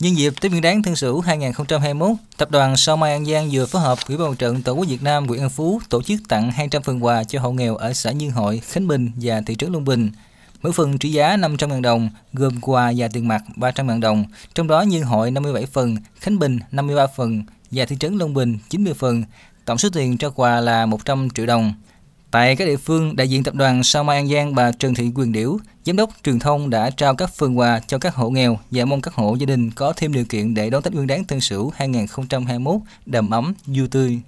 Nhân dịp Tết Nguyên đán Tân Sửu 2021, Tập đoàn Sao Mai An Giang vừa phối hợp Quỹ ban trận Tổ quốc Việt Nam huyện An Phú tổ chức tặng 200 phần quà cho hộ nghèo ở xã Nhân Hội, Khánh Bình và thị trấn Long Bình. Mỗi phần trị giá 500.000 đồng, gồm quà và tiền mặt 300.000 đồng, trong đó Nhân Hội 57 phần, Khánh Bình 53 phần và thị trấn Long Bình 90 phần. Tổng số tiền trao quà là 100 triệu đồng. Tại các địa phương, đại diện tập đoàn Sao Mai An Giang bà Trần Thị Quyền Điểu, giám đốc truyền thông đã trao các phần quà cho các hộ nghèo và mong các hộ gia đình có thêm điều kiện để đón Tết Nguyên đán Tân Sửu 2021 đầm ấm, vui tươi.